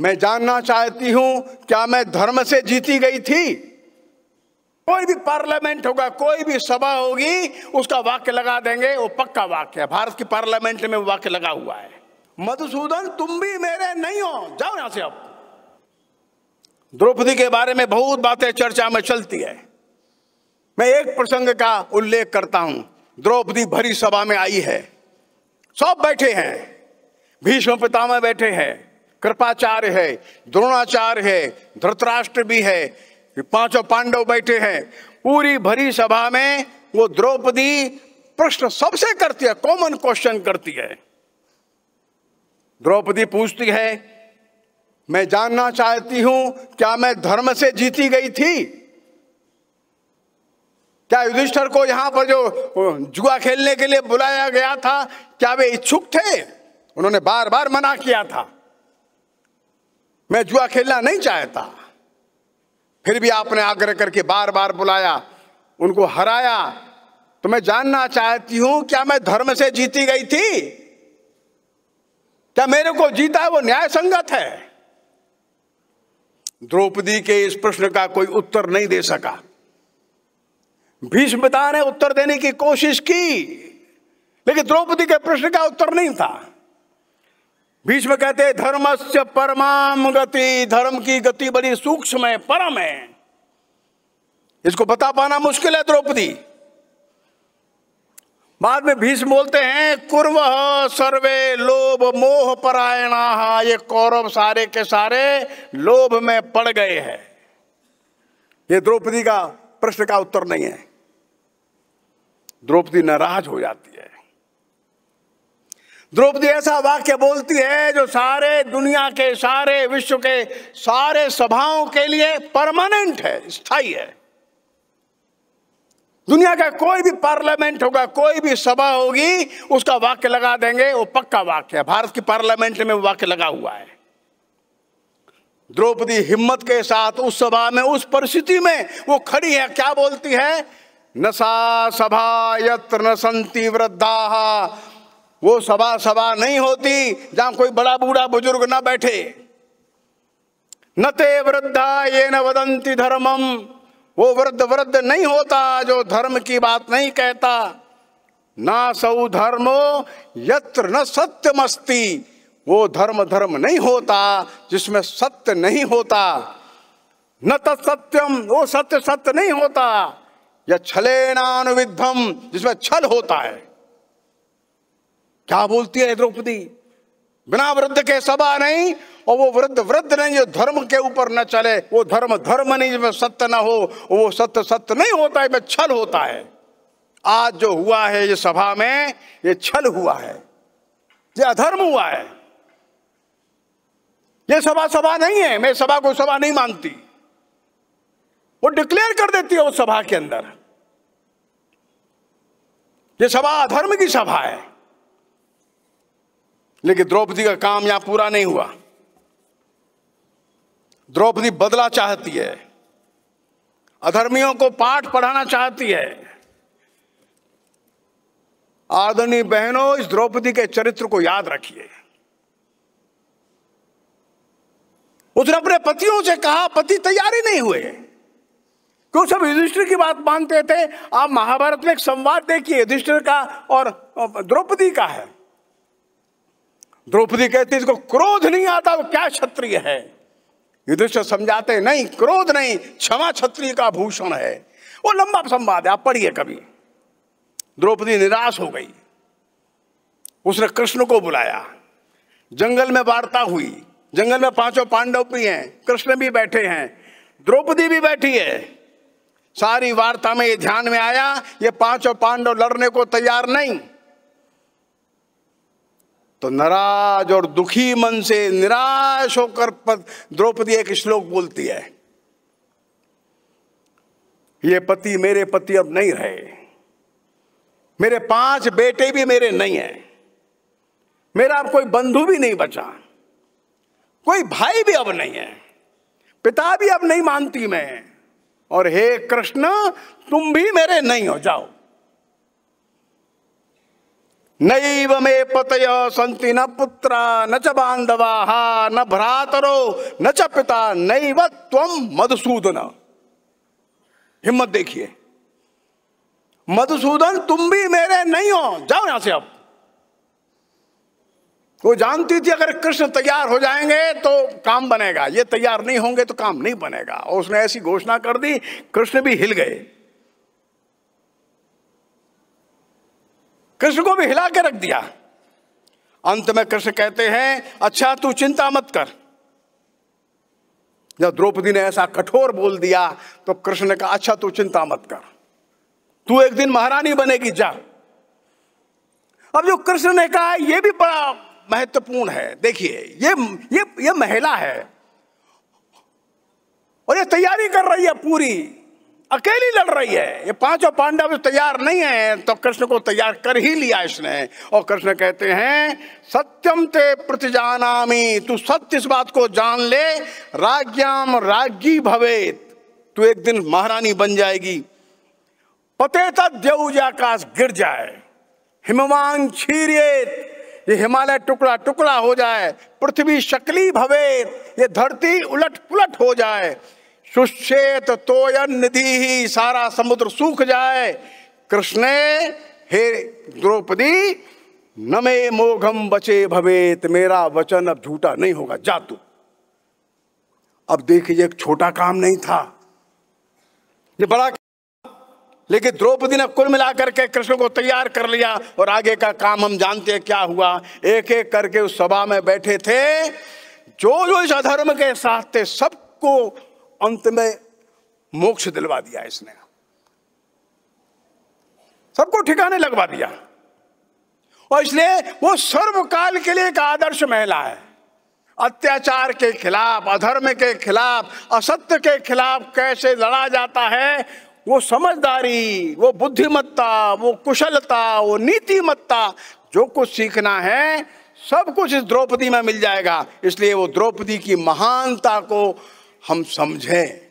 मैं जानना चाहती हूं क्या मैं धर्म से जीती गई थी कोई भी पार्लियामेंट होगा कोई भी सभा होगी उसका वाक्य लगा देंगे वो पक्का वाक्य है भारत की पार्लियामेंट में वाक्य लगा हुआ है मधुसूदन तुम भी मेरे नहीं हो जाओ यहां से अब द्रौपदी के बारे में बहुत बातें चर्चा में चलती है मैं एक प्रसंग का उल्लेख करता हूं द्रौपदी भरी सभा में आई है सब बैठे हैं भीष्म पितामह बैठे हैं कृपाचार्य है द्रोणाचार्य है धृतराष्ट्र भी है पांचों पांडव बैठे हैं पूरी भरी सभा में वो द्रौपदी प्रश्न सबसे करती है कॉमन क्वेश्चन करती है द्रौपदी पूछती है मैं जानना चाहती हूं क्या मैं धर्म से जीती गई थी क्या युधिष्ठर को यहां पर जो जुआ खेलने के लिए बुलाया गया था क्या वे इच्छुक थे उन्होंने बार बार मना किया था मैं जुआ खेलना नहीं चाहता फिर भी आपने आग्रह करके बार बार बुलाया उनको हराया तो मैं जानना चाहती हूं क्या मैं धर्म से जीती गई थी क्या मेरे को जीता है वो न्याय संगत है द्रौपदी के इस प्रश्न का कोई उत्तर नहीं दे सका भीष्मता ने उत्तर देने की कोशिश की लेकिन द्रौपदी के प्रश्न का उत्तर नहीं था भीष्म कहते धर्मस्य परमाम गति धर्म की गति बड़ी सूक्ष्म है परम है इसको बता पाना मुश्किल है द्रौपदी बाद में भीष्म बोलते हैं कुर्व सर्वे लोभ मोह परायणा ये कौरव सारे के सारे लोभ में पड़ गए हैं ये द्रौपदी का प्रश्न का उत्तर नहीं है द्रौपदी नाराज हो जाती है द्रौपदी ऐसा वाक्य बोलती है जो सारे दुनिया के सारे विश्व के सारे सभाओं के लिए परमानेंट है स्थाई है दुनिया का कोई भी पार्लियामेंट होगा कोई भी सभा होगी उसका वाक्य लगा देंगे वो पक्का वाक्य है भारत की पार्लियामेंट में वाक्य लगा हुआ है द्रौपदी हिम्मत के साथ उस सभा में उस परिस्थिति में वो खड़ी है क्या बोलती है नशा सभा यत्र न संति वृद्धा वो सभा सभा नहीं होती जहां कोई बड़ा बूढ़ा बुजुर्ग ना बैठे न ते वृद्धा ये न वदंती धर्मम वो वृद्ध वृद्ध नहीं होता जो धर्म की बात नहीं कहता ना सऊ धर्मो यत्र न सत्यमस्ती वो धर्म धर्म नहीं होता जिसमें सत्य नहीं होता न तत्सत्यम वो सत्य सत्य नहीं होता या छलेनानुविधम जिसमें छल होता है क्या बोलती है द्रौपदी बिना वृद्ध के सभा नहीं और वो वृद्ध वृद्ध नहीं जो धर्म के ऊपर न चले वो धर्म धर्म नहीं जिसमें सत्य ना हो वो सत्य सत्य नहीं होता है छल होता है आज जो हुआ है ये सभा में ये छल हुआ है ये अधर्म हुआ है ये सभा सभा नहीं है मैं सभा को सभा नहीं मानती वो डिक्लेयर कर देती है उस सभा के अंदर ये सभा अधर्म की सभा है लेकिन द्रौपदी का काम यहां पूरा नहीं हुआ द्रौपदी बदला चाहती है अधर्मियों को पाठ पढ़ाना चाहती है आदरणीय बहनों इस द्रौपदी के चरित्र को याद रखिए उसने अपने पतियों से कहा पति तैयारी नहीं हुए क्यों सब युधिष्ठिर की बात मानते थे आप महाभारत में एक संवाद देखिए युधिष्ठिर का और द्रौपदी का है द्रौपदी कहती इसको क्रोध नहीं आता वो क्या क्षत्रिय है युद्ध समझाते नहीं क्रोध नहीं क्षमा क्षत्रिय का भूषण है वो लंबा संवाद है आप पढ़िए कभी द्रौपदी निराश हो गई उसने कृष्ण को बुलाया जंगल में वार्ता हुई जंगल में पांचों पांडव भी हैं कृष्ण भी बैठे हैं द्रौपदी भी बैठी है सारी वार्ता में ये ध्यान में आया ये पांचों पांडव लड़ने को तैयार नहीं तो नाराज और दुखी मन से निराश होकर द्रौपदी एक श्लोक बोलती है ये पति मेरे पति अब नहीं रहे मेरे पांच बेटे भी मेरे नहीं हैं मेरा अब कोई बंधु भी नहीं बचा कोई भाई भी अब नहीं है पिता भी अब नहीं मानती मैं और हे कृष्ण तुम भी मेरे नहीं हो जाओ नैव पतय संति न पुत्र न च बांधवा न भ्रातरो न च पिता नैव त्वम मधुसूदन हिम्मत देखिए मधुसूदन तुम भी मेरे नहीं हो जाओ यहां से अब वो जानती थी अगर कृष्ण तैयार हो जाएंगे तो काम बनेगा ये तैयार नहीं होंगे तो काम नहीं बनेगा और उसने ऐसी घोषणा कर दी कृष्ण भी हिल गए कृष्ण को भी हिला के रख दिया अंत में कृष्ण कहते हैं अच्छा तू चिंता मत कर जब द्रौपदी ने ऐसा कठोर बोल दिया तो कृष्ण ने कहा अच्छा तू चिंता मत कर तू एक दिन महारानी बनेगी जा अब जो कृष्ण ने कहा यह भी बड़ा महत्वपूर्ण है देखिए ये ये ये महिला है और ये तैयारी कर रही है पूरी अकेली लड़ रही है ये पांचों पांडव तैयार नहीं है तो कृष्ण को तैयार कर ही लिया इसने और कृष्ण कहते हैं सत्यम ते प्रतिजानामी तू सत्य इस बात को जान ले राज्याम राज्ञी भवेत तू एक दिन महारानी बन जाएगी पते तक देऊज आकाश गिर जाए हिमवान क्षीरियत ये हिमालय टुकड़ा टुकड़ा हो जाए पृथ्वी शक्ली भवेत ये धरती उलट पुलट हो जाए सुश्चेत तोयन निधि ही सारा समुद्र सूख जाए कृष्ण हे द्रौपदी नमे मोघम बचे भवेत मेरा वचन अब झूठा नहीं होगा जा तू अब देखिए एक छोटा काम नहीं था ये बड़ा लेकिन द्रौपदी ने कुल मिलाकर के कृष्ण को तैयार कर लिया और आगे का काम हम जानते हैं क्या हुआ एक एक करके उस सभा में बैठे थे जो जो इस अधर्म के साथ थे सबको अंत में मोक्ष दिलवा दिया इसने सबको ठिकाने लगवा दिया और इसलिए वो सर्वकाल के लिए एक आदर्श महिला है अत्याचार के खिलाफ अधर्म के खिलाफ असत्य के खिलाफ कैसे लड़ा जाता है वो समझदारी वो बुद्धिमत्ता वो कुशलता वो नीतिमत्ता जो कुछ सीखना है सब कुछ इस द्रौपदी में मिल जाएगा इसलिए वो द्रौपदी की महानता को हम समझें